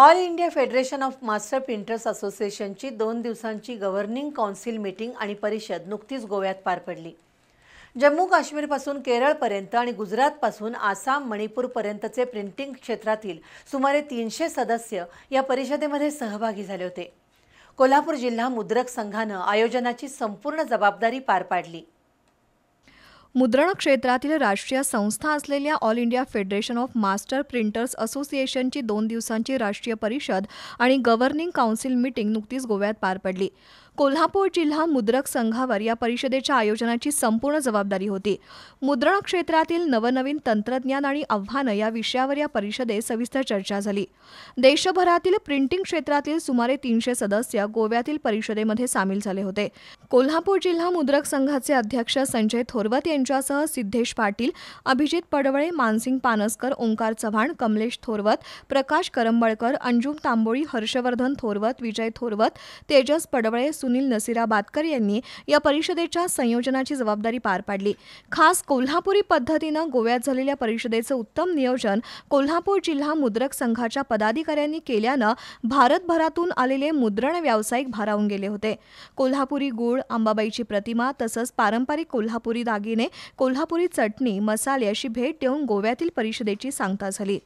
all India federation of master printers असोसिएशनची दोन दिवसांची गव्हर्निंग काउन्सिल मीटिंग आणि परिषद नुकतीच गोव्यात पार पडली जम्मू काश्मीरपासून केरळपर्यंत आणि गुजरातपासून आसाम मणिपूरपर्यंतचे प्रिंटिंग क्षेत्रातील सुमारे तीनशे सदस्य या परिषदेमध्ये सहभागी झाले होते कोल्हापूर जिल्हा मुद्रक संघानं आयोजनाची संपूर्ण जबाबदारी पार पाडली मुद्रण क्षेत्रातील राष्ट्रीय संस्था असलेल्या all India federation of master printers असोसिएशनची दोन दिवसांची राष्ट्रीय परिषद आणि गव्हर्निंग काउन्सिल मीटिंग नुकतीच गोव्यात पार पडली कोल्हापूर जिल्हा मुद्रक संघावर या परिषदेच्या आयोजनाची संपूर्ण जबाबदारी होती मुद्रण क्षेत्रातील नवनवीन तंत्रज्ञान आणि आव्हानं या विषयावर या परिषदेत सविस्तर चर्चा झाली देशभरातील प्रिंटिंग क्षेत्रातील सुमारे तीनशे सदस्य गोव्यातील परिषदेमध्ये सामील झाले होते कोल्हापूर जिल्हा मुद्रक संघाचे अध्यक्ष संजय थोरवत यांच्या यांच्यासह सिद्धेश पाटील अभिजित पडवळे मानसिंग पानसकर ओंकार चव्हाण कमलेश थोरवत प्रकाश करंबळकर अंजुम तांबोळी हर्षवर्धन थोरवत विजय थोरवत तेजस पडवळे सुनील नसिरा बातकर यांनी या परिषदेच्या संयोजनाची जबाबदारी पार पाडली खास कोल्हापुरी पद्धतीनं गोव्यात झालेल्या परिषदेचं उत्तम नियोजन कोल्हापूर जिल्हा मुद्रक संघाच्या पदाधिकाऱ्यांनी केल्यानं भारतभरातून आलेले मुद्रण व्यावसायिक भारावून गेले होते कोल्हापुरी गुळ आंबाबाईची प्रतिमा तसंच पारंपरिक कोल्हापुरी दागिने कोल्हापुरी चटणी मसाले अशी भेट देऊन गोव्यातील परिषदेची सांगता झाली